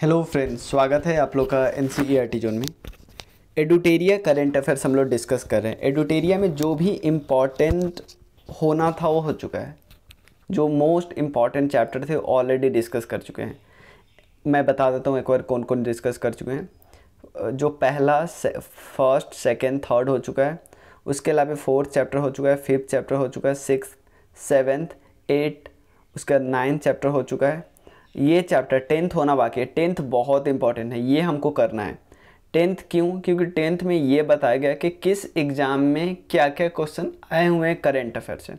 hello friends स्वागत है आप लोग का एन सी e जोन में एडुटेरिया करेंट अफेयर्स हम लोग डिस्कस कर रहे हैं एडुटेरिया में जो भी इम्पॉर्टेंट होना था वो हो चुका है जो मोस्ट इम्पॉर्टेंट चैप्टर थे ऑलरेडी डिस्कस कर चुके हैं मैं बता देता हूँ एक बार कौन कौन डिस्कस कर चुके हैं जो पहला फर्स्ट सेकेंड थर्ड हो चुका है उसके अलावा फोर्थ चैप्टर हो चुका है फिफ्थ चैप्टर हो चुका है सिक्स सेवेंथ एट उसका नाइन्थ चैप्टर हो चुका है ये चैप्टर टेंथ होना बाकी है टेंथ बहुत इंपॉर्टेंट है ये हमको करना है टेंथ क्यों क्योंकि टेंथ में ये बताया गया कि किस एग्ज़ाम में क्या क्या क्वेश्चन आए हुए हैं करेंट अफेयर से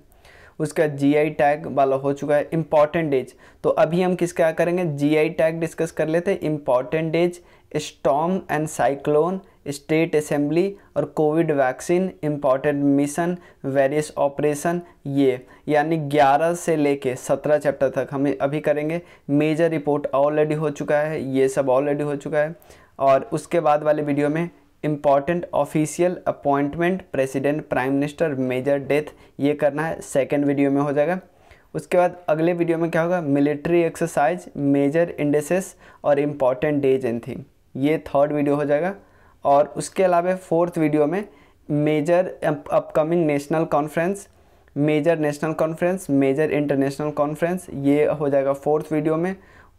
उसका जीआई टैग वाला हो चुका है इम्पॉर्टेंट डेज तो अभी हम किस क्या करेंगे जीआई टैग डिस्कस कर लेते हैं important days storm and cyclone state assembly और covid vaccine important mission various operation ये यानी 11 से लेके 17 चैप्टर तक हम अभी करेंगे मेजर रिपोर्ट ऑलरेडी हो चुका है ये सब ऑलरेडी हो चुका है और उसके बाद वाले वीडियो में important official appointment president prime minister major death ये करना है सेकेंड वीडियो में हो जाएगा उसके बाद अगले वीडियो में क्या होगा मिलिट्री एक्सरसाइज मेजर इंडेसेस और इम्पॉर्टेंट डेज एंड थिंग ये थर्ड वीडियो हो जाएगा और उसके अलावा फोर्थ वीडियो में major upcoming national conference major national conference major international conference ये हो जाएगा फोर्थ वीडियो में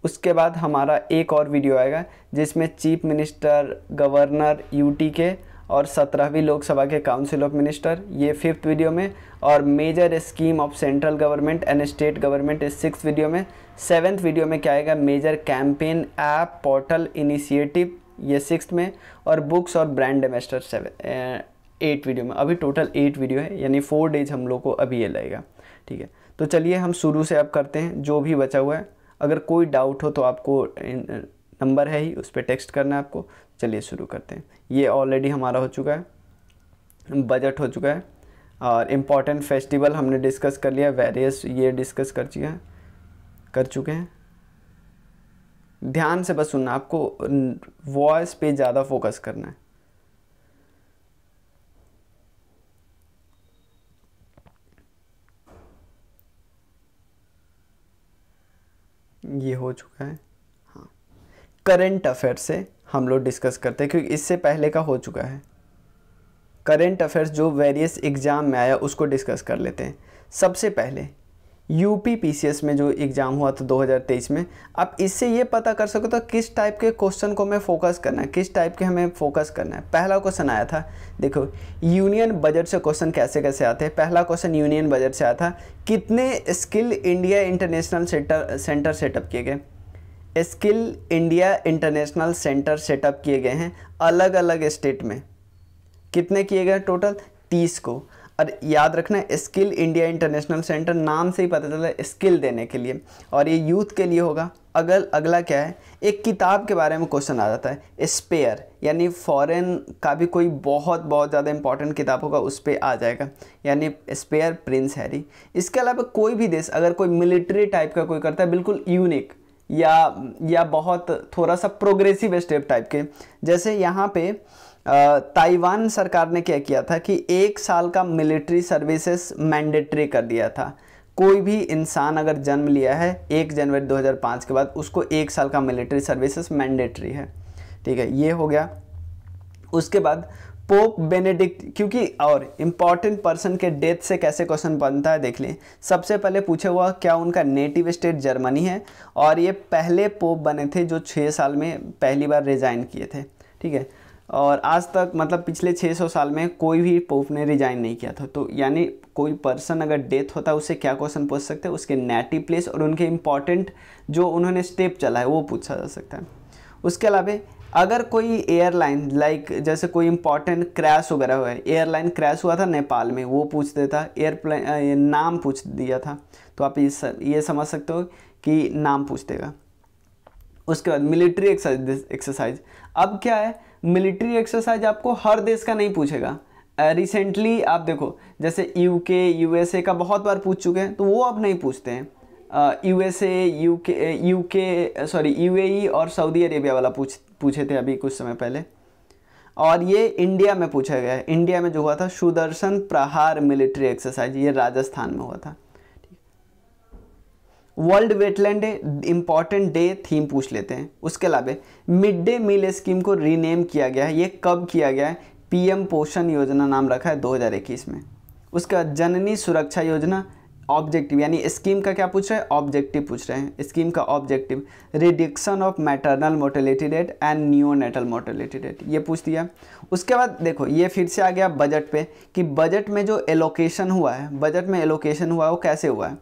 उसके बाद हमारा एक और वीडियो आएगा जिसमें चीफ मिनिस्टर गवर्नर यूटी के और सत्रहवीं लोकसभा के काउंसिल ऑफ मिनिस्टर ये फिफ्थ वीडियो में और major scheme of central government and state government इस सिक्स वीडियो में सेवन्थ वीडियो में क्या आएगा major campaign app portal initiative ये सिक्स में और बुक्स और ब्रांड डेमेस्टर सेवन एट वीडियो में अभी टोटल एट वीडियो है यानी फोर डेज हम लोग को अभी ये लगेगा ठीक है तो चलिए हम शुरू से अब करते हैं जो भी बचा हुआ है अगर कोई डाउट हो तो आपको नंबर है ही उस पर टेक्स्ट करना है आपको चलिए शुरू करते हैं ये ऑलरेडी हमारा हो चुका है बजट हो चुका है और इम्पॉर्टेंट फेस्टिवल हमने डिस्कस कर लिया वेरियस ये डिस्कस कर चुके हैं कर चुके हैं ध्यान से बस सुनना आपको वॉइस पे ज़्यादा फोकस करना है ये हो चुका है हाँ करेंट अफेयर से हम लोग डिस्कस करते हैं क्योंकि इससे पहले का हो चुका है करंट अफेयर्स जो वेरियस एग्ज़ाम में आया उसको डिस्कस कर लेते हैं सबसे पहले यूपी पी में जो एग्ज़ाम हुआ था 2023 में आप इससे ये पता कर सको तो किस टाइप के क्वेश्चन को हमें फोकस करना है किस टाइप के हमें फोकस करना है पहला क्वेश्चन आया था देखो यूनियन बजट से क्वेश्चन कैसे कैसे आते हैं पहला क्वेश्चन यूनियन बजट से आया था कितने skill India international centre centre setup किए गए skill India international centre setup किए गए हैं अलग अलग स्टेट में कितने किए गए टोटल तीस को और याद रखना स्किल इंडिया इंटरनेशनल सेंटर नाम से ही पता है स्किल देने के लिए और ये यूथ के लिए होगा अगल अगला क्या है एक किताब के बारे में क्वेश्चन आ जाता है स्पेयर यानी फॉरेन का भी कोई बहुत बहुत ज़्यादा इंपॉर्टेंट किताब होगा उस पर आ जाएगा यानी स्पेयर प्रिंस हैरी इसके अलावा कोई भी देश अगर कोई मिलिट्री टाइप का कोई करता है बिल्कुल यूनिक या या बहुत थोड़ा सा प्रोग्रेसिव स्टेप टाइप के जैसे यहाँ पे ताइवान सरकार ने क्या किया था कि एक साल का मिलिट्री सर्विसेज मैंडेटरी कर दिया था कोई भी इंसान अगर जन्म लिया है एक जनवरी 2005 के बाद उसको एक साल का मिलिट्री सर्विसेज मैंडेटरी है ठीक है ये हो गया उसके बाद पोप बेनेडिक्ट क्योंकि और इम्पॉर्टेंट पर्सन के डेथ से कैसे क्वेश्चन बनता है देख लें सबसे पहले पूछे हुआ क्या उनका नेटिव स्टेट जर्मनी है और ये पहले पोप बने थे जो छः साल में पहली बार रिजाइन किए थे ठीक है और आज तक मतलब पिछले 600 साल में कोई भी पोप ने रिजाइन नहीं किया था तो यानी कोई पर्सन अगर डेथ होता है उससे क्या क्वेश्चन पूछ सकते हैं उसके नेटिव प्लेस और उनके इम्पॉर्टेंट जो उन्होंने स्टेप चला है वो पूछा जा सकता है उसके अलावा अगर कोई एयरलाइन लाइक जैसे कोई इंपॉर्टेंट क्रैश वगैरह हुआ है एयरलाइन क्रैश हुआ था नेपाल में वो पूछ देता एयरप्लेन नाम पूछ दिया था तो आप ये ये समझ सकते हो कि नाम पूछ देगा उसके बाद मिलिट्री एक्सरसाइज अब क्या है मिलिट्री एक्सरसाइज आपको हर देश का नहीं पूछेगा रिसेंटली uh, आप देखो जैसे यू के यू एस ए का बहुत बार पूछ चुके हैं तो वो अब नहीं पूछते हैं U S A U K U K sorry U A और सऊदी अरेबिया वाला पूछ पूछे थे अभी कुछ समय पहले और ये इंडिया में पूछा गया है इंडिया में जो हुआ था सुदर्शन प्रहार मिलिट्री एक्सरसाइज ये राजस्थान में हुआ था world wetland day important day theme पूछ लेते हैं उसके अलावा मिड डे मील स्कीम को रीनेम किया गया है ये कब किया गया है पीएम पोषण योजना नाम रखा है 2021 में उसके बाद जननी सुरक्षा योजना ऑब्जेक्टिव यानी स्कीम का क्या पूछ रहे हैं ऑब्जेक्टिव पूछ रहे हैं स्कीम का objective reduction of maternal mortality rate and neonatal mortality rate ये पूछ दिया उसके बाद देखो ये फिर से आ गया बजट पे कि बजट में जो एलोकेशन हुआ है बजट में एलोकेशन हुआ है वो कैसे हुआ है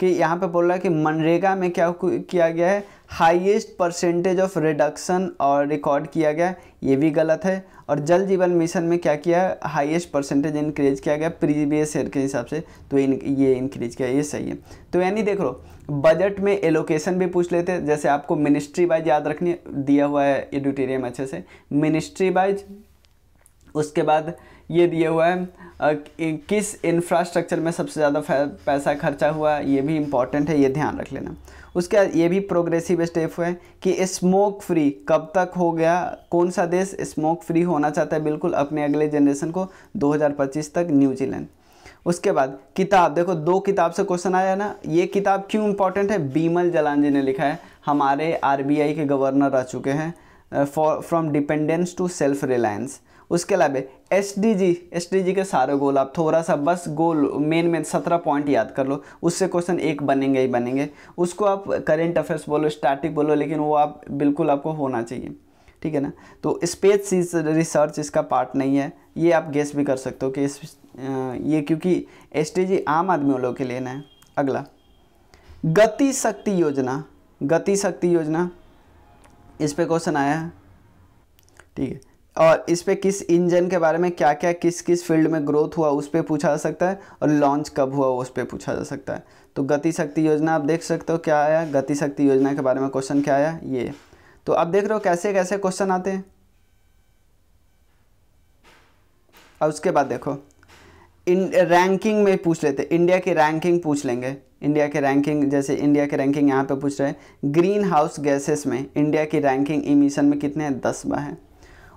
कि यहाँ पे बोल रहा है कि मनरेगा में क्या किया गया है हाईएस्ट परसेंटेज ऑफ रिडक्शन और रिकॉर्ड किया गया ये भी गलत है और जल जीवन मिशन में क्या किया है हाइएस्ट परसेंटेज इंक्रीज किया गया प्रीवियस ईयर के हिसाब से तो इन, ये इंक्रीज किया ये सही है तो यानी देख लो बजट में एलोकेशन भी पूछ लेते हैं जैसे आपको मिनिस्ट्री वाइज याद रखनी दिया हुआ है एडिटोरियम अच्छे से मिनिस्ट्री वाइज उसके बाद ये दिया हुआ है किस इंफ्रास्ट्रक्चर में सबसे ज़्यादा पैसा खर्चा हुआ ये भी इम्पॉर्टेंट है ये ध्यान रख लेना उसके बाद ये भी प्रोग्रेसिव स्टेप है कि स्मोक फ्री कब तक हो गया कौन सा देश स्मोक फ्री होना चाहता है बिल्कुल अपने अगले जनरेशन को 2025 तक न्यूजीलैंड उसके बाद किताब देखो दो किताब से क्वेश्चन आया ना ये किताब क्यों इम्पोर्टेंट है बीमल जलान जी ने लिखा है हमारे आर के गवर्नर रह चुके हैं from dependence to self reliance उसके अलावा S D G S D G के सारे गोल आप थोड़ा सा बस गोल मेन मेन सत्रह पॉइंट याद कर लो उससे क्वेश्चन एक बनेंगे ही बनेंगे उसको आप करेंट अफेयर्स बोलो स्टैटिक बोलो लेकिन वो आप बिल्कुल आपको होना चाहिए ठीक है ना तो स्पेस रिसर्च इसका पार्ट नहीं है ये आप गेस भी कर सकते हो कि इस ये क्योंकि एस आम आदमी लोगों के लिए ना है अगला गति शक्ति योजना गति शक्ति योजना इस पे क्वेश्चन आया है ठीक है और इस पर किस इंजन के बारे में क्या क्या किस किस फील्ड में ग्रोथ हुआ उस पर पूछा जा सकता है और लॉन्च कब हुआ उस पर पूछा जा सकता है तो गति शक्ति योजना आप देख सकते हो क्या आया गति शक्ति योजना के बारे में क्वेश्चन क्या आया ये तो आप देख रहे हो कैसे कैसे क्वेश्चन आते हैं और उसके बाद देखो इन रैंकिंग में पूछ लेते इंडिया की रैंकिंग पूछ लेंगे इंडिया के रैंकिंग जैसे इंडिया के रैंकिंग यहाँ पे पूछ रहे हैं ग्रीन हाउस गैसेस में इंडिया की रैंकिंग इमिशन में कितने दसवा है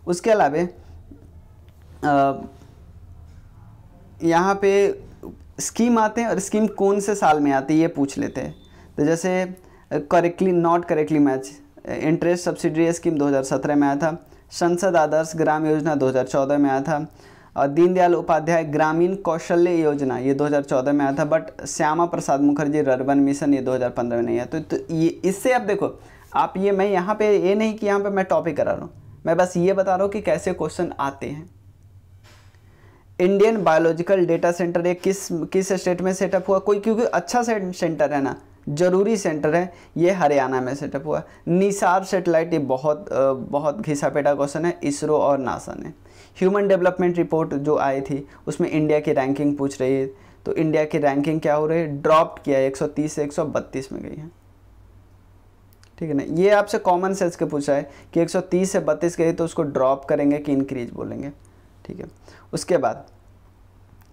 उसके अलावे यहाँ पे स्कीम आते हैं और स्कीम कौन से साल में आती है ये पूछ लेते हैं तो जैसे correctly not correctly match interest subsidy scheme 2017 में आया था संसद आदर्श ग्राम योजना 2014 में आया था और दीनदयाल उपाध्याय ग्रामीण कौशल्य योजना ये 2014 में आया था but Shyama Prasad Mukherjee rurban mission ये 2015 में नहीं आया तो, तो ये इससे आप देखो आप ये मैं यहाँ पे ये नहीं कि यहाँ पे मैं टॉपिक करा रहा हूँ मैं बस ये बता रहा हूँ कि कैसे क्वेश्चन आते हैं इंडियन बायोलॉजिकल डेटा सेंटर एक किस किस स्टेट में सेटअप हुआ कोई क्योंकि अच्छा सेंटर है ना ज़रूरी सेंटर है ये हरियाणा में सेटअप हुआ निसार सेटेलाइट ये बहुत बहुत घिसा पेटा क्वेश्चन है इसरो और नासा ने ह्यूमन डेवलपमेंट रिपोर्ट जो आई थी उसमें इंडिया की रैंकिंग पूछ रही है तो इंडिया की रैंकिंग क्या हो रही है ड्रॉप किया है 130 से 132 में गई है ठीक है ना ये आपसे कॉमन सेंस के पूछा है कि 130 से 32 गई तो उसको ड्रॉप करेंगे कि इंक्रीज बोलेंगे ठीक है उसके बाद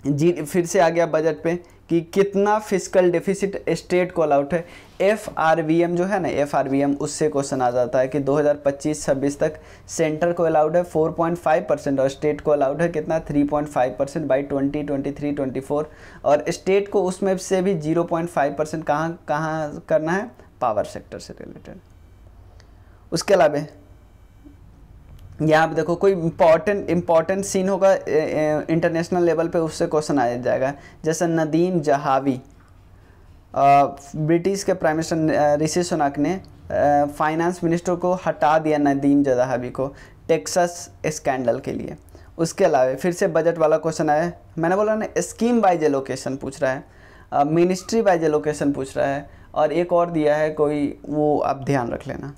जी फिर से आ गया बजट पे कि कितना फिजिकल डिफिसिट स्टेट को अलाउट है एफ आर वी एम जो है ना एफ आर वी एम उससे क्वेश्चन आ जाता है कि 2025-26 तक सेंटर को अलाउड है 4.5 परसेंट और स्टेट को अलाउड है कितना 3.5 percent by twenty twenty three twenty four और स्टेट को उसमें से भी 0.5 परसेंट कहाँ कहाँ करना है पावर सेक्टर से रिलेटेड उसके अलावा यहाँ पे देखो कोई इम्पॉर्टेंट इम्पॉर्टेंट सीन होगा इंटरनेशनल लेवल पे उससे क्वेश्चन आ जाएगा जैसे नदीम जहावी ब्रिटिश के प्राइम मिनिस्टर ऋषि सुनाक ने फाइनेंस मिनिस्टर को हटा दिया नदीम जहावी को टेक्सास स्कैंडल के लिए उसके अलावा फिर से बजट वाला क्वेश्चन आया मैंने बोला ना स्कीम वाइज एलोकेशन पूछ रहा है मिनिस्ट्री वाइज एलोकेशन पूछ रहा है और एक और दिया है कोई वो आप ध्यान रख लेना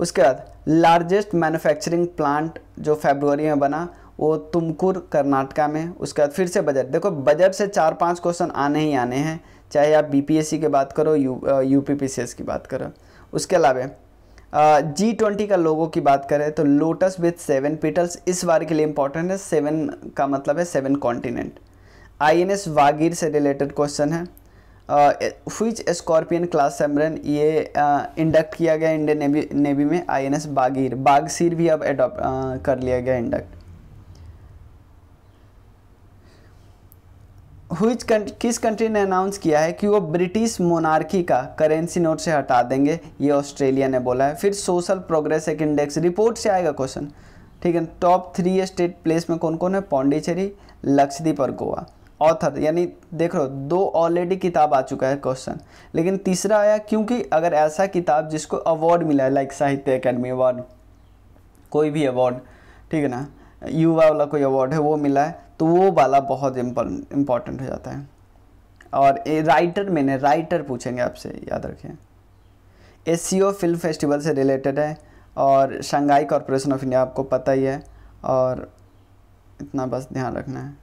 उसके बाद लार्जेस्ट मैन्युफैक्चरिंग प्लांट जो फेब्रुवरी में बना वो तुमकुर कर्नाटका में उसके बाद फिर से बजट देखो बजट से चार पांच क्वेश्चन आने ही आने हैं चाहे आप बीपीएससी की बात करो यू यू की बात करो उसके अलावा जी ट्वेंटी का लोगों की बात करें तो लोटस विथ सेवन पीटल्स इस बार के लिए इंपॉर्टेंट है सेवन का मतलब है seven continent I N S Vagir से रिलेटेड क्वेश्चन है फ्विच स्कॉर्पियन क्लास सेमरन ये इंडक्ट uh, किया गया इंडियन नेवी नेवी में आईएनएस बागीर बागसीर भी अब एडॉप्ट uh, कर लिया गया इंडक्ट हुई किस कंट्री ने अनाउंस किया है कि वो ब्रिटिश मोनार्की का करेंसी नोट से हटा देंगे ये ऑस्ट्रेलिया ने बोला है फिर सोशल प्रोग्रेस एक इंडेक्स रिपोर्ट से आएगा क्वेश्चन ठीक है टॉप थ्री स्टेट प्लेस में कौन कौन है पौंडीचेरी लक्षद्वीप और गोवा ऑथर यानी देख लो दो ऑलरेडी किताब आ चुका है क्वेश्चन लेकिन तीसरा आया क्योंकि अगर ऐसा किताब जिसको अवार्ड मिला है लाइक साहित्य अकेडमी अवार्ड कोई भी अवार्ड ठीक है ना युवा वाला कोई अवार्ड है वो मिला है तो वो वाला बहुत इम्पॉर्टेंट हो जाता है और राइटर मैंने राइटर पूछेंगे आपसे याद रखिए एस फिल्म फेस्टिवल से रिलेटेड है और शंघाई कॉरपोरेशन ऑफ इंडिया आपको पता ही है और इतना बस ध्यान रखना है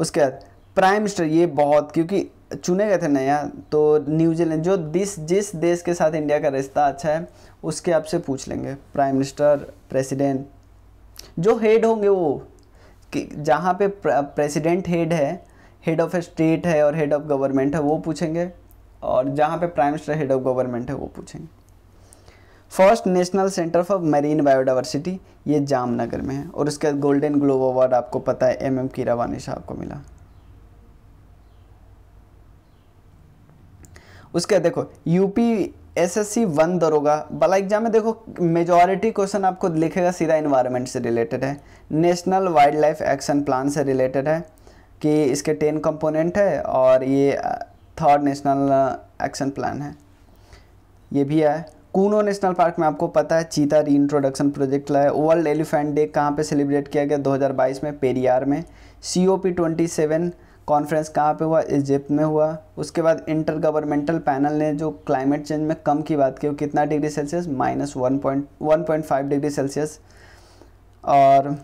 उसके बाद प्राइम मिनिस्टर ये बहुत क्योंकि चुने गए थे नया तो न्यूजीलैंड जो दिस जिस देश के साथ इंडिया का रिश्ता अच्छा है उसके आपसे पूछ लेंगे प्राइम मिनिस्टर प्रेसिडेंट जो हेड होंगे वो कि जहाँ पे प्रेसिडेंट हेड है हेड ऑफ स्टेट है और हेड ऑफ गवर्नमेंट है वो पूछेंगे और जहाँ पे prime minister head of government है वो पूछेंगे first national centre for marine biodiversity ये जामनगर में है और उसके बाद गोल्डन ग्लोब अवार्ड आपको पता है एम एम कीरावानी साहब को मिला उसके बाद देखो यूपी एसएससी वन दरोगा वाला एग्जाम में देखो मेजॉरिटी क्वेश्चन आपको लिखेगा सीधा इन्वायरमेंट से रिलेटेड है national wildlife action plan से रिलेटेड है कि इसके टेन कंपोनेंट है और ये थर्ड नेशनल एक्शन प्लान है ये भी है कूनो नेशनल पार्क में आपको पता है चीता री इंट्रोडक्शन प्रोजेक्ट लाया वर्ल्ड एलिफेंट डे कहाँ पे सेलिब्रेट किया गया 2022 में पेरियार में C O P twenty seven conference कहाँ पे हुआ इजिप्ट में हुआ उसके बाद इंटर गवर्नमेंटल पैनल ने जो क्लाइमेट चेंज में कम की बात की वो कितना degree Celsius minus one point one point five degree Celsius और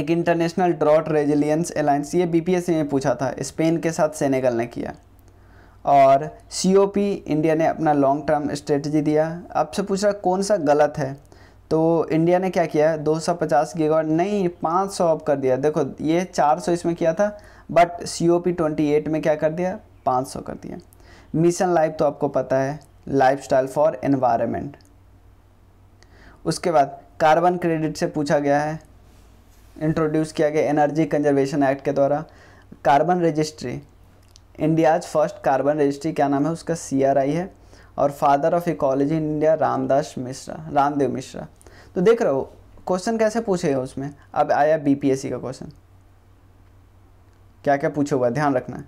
एक इंटरनेशनल ड्रॉट रेजिलियंस अलायंस ये बी ने पूछा था स्पेन के साथ सेनेगल ने किया और सी इंडिया ने अपना लॉन्ग टर्म स्ट्रेटजी दिया आपसे पूछ रहा कौन सा गलत है तो इंडिया ने क्या किया 250 सौ नहीं 500 अब कर दिया देखो ये 400 इसमें किया था बट सी ओ में क्या कर दिया 500 कर दिया मिशन लाइफ तो आपको पता है लाइफ स्टाइल फॉर एनवायरमेंट उसके बाद कार्बन क्रेडिट से पूछा गया है इंट्रोड्यूस किया गया एनर्जी कंजर्वेशन एक्ट के द्वारा carbon registry India's first carbon registry क्या नाम है उसका सी है और father of ecology in India Ramdas Mishra Ramdev Mishra तो देख रहे हो क्वेश्चन कैसे पूछे उसमें अब आया बीपीएससी का क्वेश्चन क्या क्या पूछा हुआ ध्यान रखना है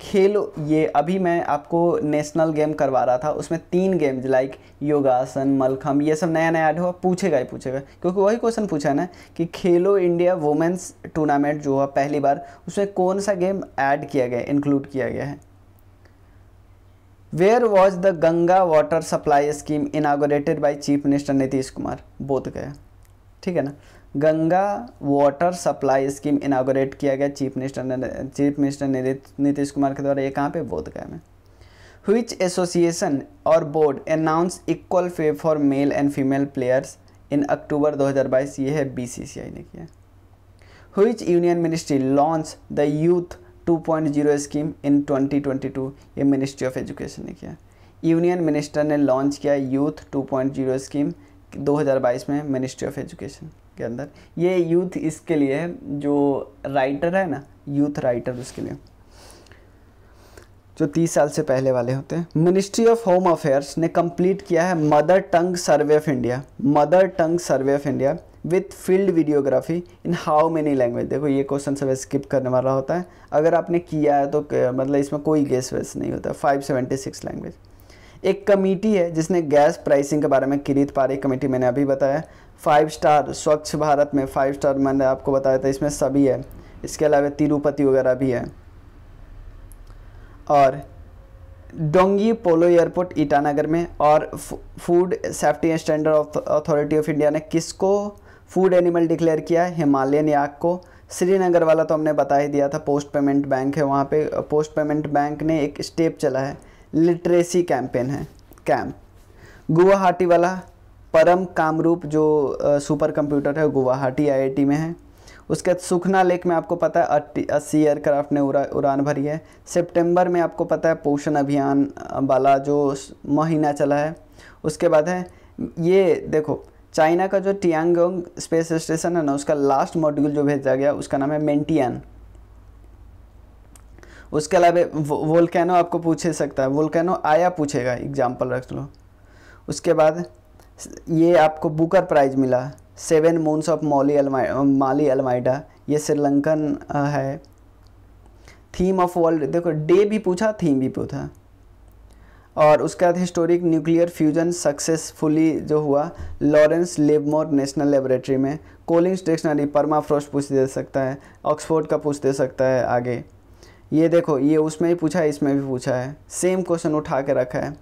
खेल ये अभी मैं आपको नेशनल गेम करवा रहा था उसमें तीन गेम्स लाइक योगासन मलखम ये सब नया नया ऐड हुआ पूछेगा ही पूछेगा क्योंकि वही क्वेश्चन पूछा है ना कि खेलो इंडिया वुमेंस टूर्नामेंट जो हुआ पहली बार उसमें कौन सा गेम ऐड किया गया इंक्लूड किया गया है where was the Ganga water supply scheme inaugurated by chief minister Nitish Kumar Bodh Gaya ठीक है ना Ganga water supply scheme inaugurate किया गया chief minister chief minister Nitish Kumar के द्वारा ये कहाँ पे गया में हुइच एसोसिएशन और board announce equal pay for male and female players in October 2022 ये है बीसीसीआई ने किया which union ministry launch the youth 2.0 scheme in 2022 ये मिनिस्ट्री ऑफ एजुकेशन ने किया यूनियन मिनिस्टर ने लॉन्च किया यूथ 2.0 स्कीम 2022 में मिनिस्ट्री ऑफ एजुकेशन के अंदर ये यूथ इसके लिए है जो राइटर है ना यूथ राइटर उसके लिए जो तीस साल से पहले वाले होते हैं मिनिस्ट्री ऑफ होम अफेयर्स ने कंप्लीट किया है mother tongue survey of India mother tongue survey of India with field videography in how many language देखो ये क्वेश्चन सब स्किप करने वाला होता है अगर आपने किया है तो मतलब इसमें कोई गैस वेस नहीं होता फाइव सेवेंटी सिक्स लैंग्वेज एक कमेटी है जिसने गैस प्राइसिंग के बारे में किरीत पारी कमेटी मैंने अभी बताया फाइव स्टार स्वच्छ भारत में फाइव स्टार मैंने आपको बताया था इसमें सभी है इसके अलावा तिरुपति वगैरह भी है और डोंगी पोलो एयरपोर्ट ईटानगर में और food safety and standard authority of India ने किसको फूड एनिमल डिक्लेयर किया है हिमालयन याक को श्रीनगर वाला तो हमने बता ही दिया था पोस्ट पेमेंट बैंक है वहाँ पे पोस्ट पेमेंट बैंक ने एक स्टेप चला है लिटरेसी कैंपेन है कैंप गुवाहाटी वाला परम कामरूप जो सुपर कंप्यूटर है गुवाहाटी आईआईटी में है उसके बाद सुखना लेक में आपको पता है अस्सी एयरक्राफ्ट ने उड़ा उड़ान भरी है सितंबर में आपको पता है पोषण अभियान वाला जो महीना चला है उसके बाद है ये देखो चाइना का जो टियांगोंग स्पेस स्टेशन है ना उसका लास्ट मॉड्यूल जो भेजा गया उसका नाम है मेंटियन उसके अलावा वोल्केनो आपको पूछ सकता है वोल्केनो आया पूछेगा एग्जाम्पल रख लो उसके बाद ये आपको बुकर प्राइज़ मिला seven moons of Molly Maali Almeida ये श्रीलंकन है थीम ऑफ वर्ल्ड देखो डे भी पूछा थीम भी पूछा और उसके बाद हिस्टोरिक न्यूक्लियर फ्यूजन सक्सेसफुली जो हुआ लॉरेंस लेबमोर नेशनल लेबोरेटरी में कोलिंग्स डिक्शनरी परमा फ्रोस्ट पूछ दे सकता है ऑक्सफोर्ड का पूछ दे सकता है आगे ये देखो ये उसमें भी पूछा है इसमें भी पूछा है सेम क्वेश्चन उठा के रखा है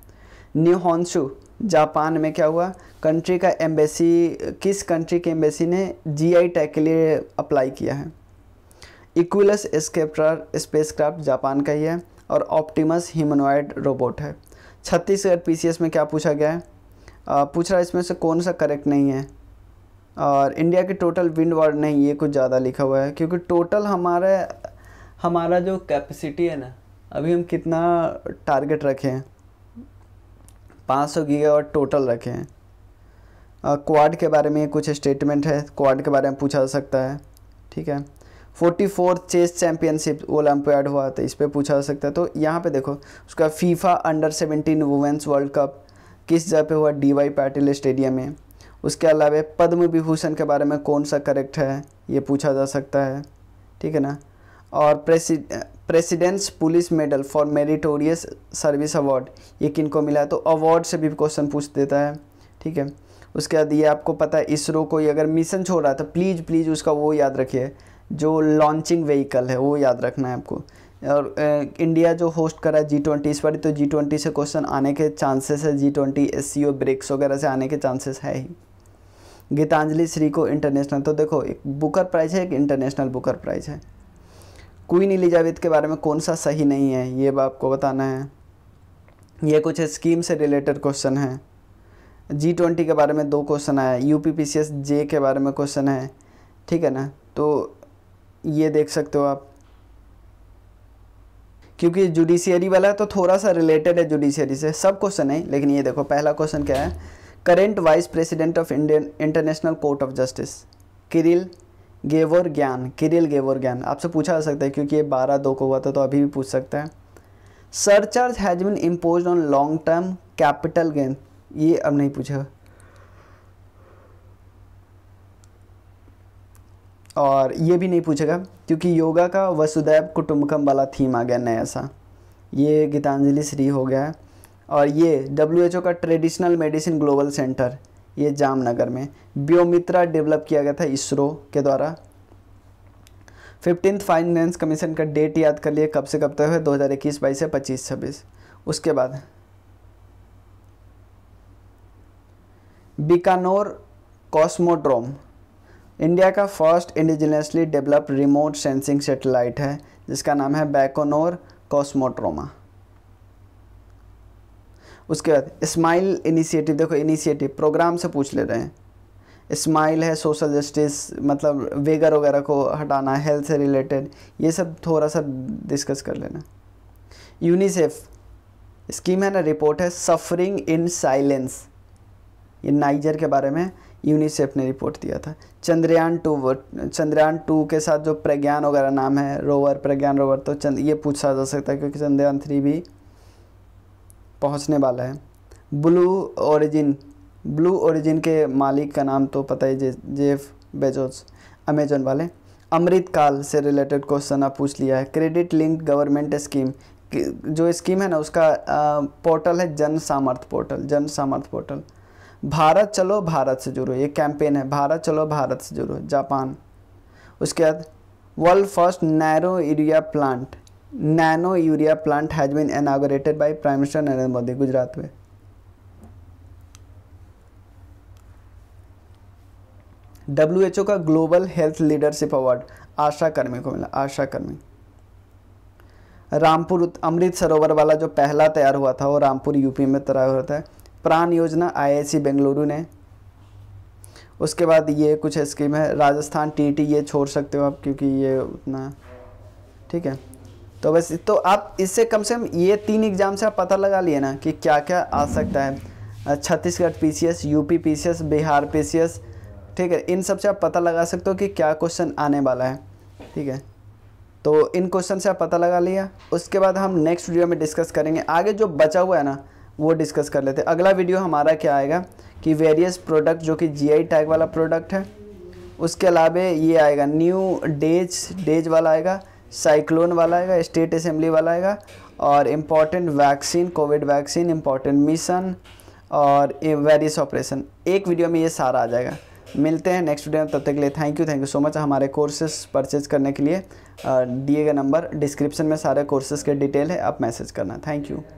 न्यू हॉन्सू जापान में क्या हुआ कंट्री का एम्बेसी किस कंट्री के एम्बेसी ने जीआई टैग के लिए अप्लाई किया है इक्विलस स्केप्टर स्पेसक्राफ्ट जापान का ही है और ऑप्टिमस ह्यूमनॉयड रोबोट है छत्तीसगढ़ पीसीएस में क्या पूछा गया है आ, पूछ रहा है इसमें से कौन सा करेक्ट नहीं है और इंडिया के टोटल विंड वार्ड नहीं ये कुछ ज़्यादा लिखा हुआ है क्योंकि टोटल हमारा हमारा जो कैपेसिटी है ना अभी हम कितना टारगेट रखे हैं पाँच सौ और टोटल रखे हैं क्वाड के बारे में कुछ स्टेटमेंट है क्वाड के बारे में पूछा जा सकता है ठीक है forty four chess championship olympiad हुआ था तो इस पर पूछा जा सकता है तो यहाँ पे देखो उसका FIFA under seventeen women's world cup किस जगह पे हुआ डी वाई पाटिल स्टेडियम में उसके अलावा पद्म विभूषण के बारे में कौन सा करेक्ट है ये पूछा जा सकता है ठीक है ना और president's police medal for meritorious service award ये किन को मिला है तो अवार्ड से भी क्वेश्चन पूछ देता है ठीक है उसके बाद ये आपको पता है इसरो कोई अगर मिशन छोड़ रहा है तो प्लीज़ प्लीज़ उसका वो याद रखिए जो लॉन्चिंग व्हीकल है वो याद रखना है आपको और इंडिया जो होस्ट करा है जी ट्वेंटी इस बार तो जी ट्वेंटी से क्वेश्चन आने के चांसेस है G twenty S C O BRICS वगैरह से आने के चांसेस है ही गीतांजलि श्री को इंटरनेशनल तो देखो एक बुकर प्राइज़ है एक इंटरनेशनल बुकर प्राइज़ है क्वीन एलिजाबेथ के बारे में कौन सा सही नहीं है ये आपको बताना है ये कुछ स्कीम से रिलेटेड क्वेश्चन है जी ट्वेंटी के बारे में दो क्वेश्चन आया U P P C S J के बारे में क्वेश्चन है ठीक है ना तो ये देख सकते हो आप क्योंकि जुडिशियरी वाला तो थोड़ा सा रिलेटेड है जुडिशियरी से सब क्वेश्चन है लेकिन ये देखो पहला क्वेश्चन क्या है current vice president of Indian international court of justice Kirill Gevorgian Kirill गेवर ज्ञान आपसे पूछा जा सकता है क्योंकि ये बारह दो को हुआ था तो अभी भी पूछ सकते हैं surcharge has been imposed on long term capital gain ये अब नहीं पूछा और ये भी नहीं पूछेगा क्योंकि योगा का वसुदैव कुटुम्बकम वाला थीम आ गया नया सा ये गीतांजलि श्री हो गया है और ये डब्ल्यू का ट्रेडिशनल मेडिसिन ग्लोबल सेंटर ये जामनगर में ब्योमित्रा डेवलप किया गया था इसरो के द्वारा फिफ्टींथ फाइनेंस कमीशन का डेट याद कर लिए कब से कब तक है दो हज़ार इक्कीस बाईस से पच्चीस छब्बीस उसके बाद बिकानोर कॉस्मोड्रोम इंडिया का first indigenously developed remote sensing satellite है जिसका नाम है बैकोनोर कॉस्मोट्रोमा उसके बाद स्माइल इनिशिएटिव देखो इनिशिएटिव प्रोग्राम से पूछ ले रहे हैं स्माइल है सोशल जस्टिस मतलब वेगर वगैरह को हटाना हेल्थ से रिलेटेड ये सब थोड़ा सा डिस्कस कर लेना यूनिसेफ स्कीम है ना रिपोर्ट है सफरिंग इन साइलेंस ये नाइजर के बारे में यूनिसेफ ने रिपोर्ट दिया था चंद्रयान टू चंद्रयान टू के साथ जो प्रज्ञान वगैरह नाम है रोवर प्रज्ञान रोवर तो चंद ये पूछा जा सकता है क्योंकि चंद्रयान थ्री भी पहुंचने वाला है ब्लू ओरिजिन ब्लू ओरिजिन के मालिक का नाम तो पता ही जे, जेफ बेजोस अमेजोन वाले अमृतकाल से रिलेटेड क्वेश्चन आप पूछ लिया है क्रेडिट लिंक गवर्नमेंट स्कीम जो स्कीम है ना उसका आ, पोर्टल है जन सामर्थ पोर्टल जन सामर्थ पोर्टल भारत चलो भारत से जुड़ो ये कैंपेन है भारत चलो भारत से जुड़ो जापान उसके बाद world first narrow area plant nano urea plant has been inaugurated by prime minister Narendra Modi Gujarat में डब्ल्यू का global health leadership award ASHA कर्मी को मिला आशा कर्मी रामपुर अमृत सरोवर वाला जो पहला तैयार हुआ था वो रामपुर यूपी में तैयार हुआ था प्राण योजना आईआईसी बेंगलुरु ने उसके बाद ये कुछ स्कीम है राजस्थान टीटी ये छोड़ सकते हो आप क्योंकि ये उतना ठीक है तो बस तो आप इससे कम से कम ये तीन एग्ज़ाम से आप पता लगा लिए ना कि क्या क्या आ सकता है Chhattisgarh P UP P Bihar P ठीक है इन सब से आप पता लगा सकते हो कि क्या क्वेश्चन आने वाला है ठीक है तो इन क्वेश्चन से आप पता लगा लिया उसके बाद हम नेक्स्ट वीडियो में डिस्कस करेंगे आगे जो बचा हुआ है ना वो डिस्कस कर लेते हैं अगला वीडियो हमारा क्या आएगा कि वेरियस प्रोडक्ट जो कि जीआई टैग वाला प्रोडक्ट है उसके अलावा ये आएगा न्यू डेज डेज वाला आएगा साइक्लोन वाला आएगा स्टेट असेंबली वाला आएगा और important vaccine covid vaccine important mission और वेरियस ऑपरेशन एक वीडियो में ये सारा आ जाएगा मिलते हैं नेक्स्ट वीडियो में तब तक के लिए thank you thank you so much हमारे कोर्सेज परचेज करने के लिए दिए गए नंबर डिस्क्रिप्शन में सारे कोर्सेज के डिटेल है आप मैसेज करना थैंक यू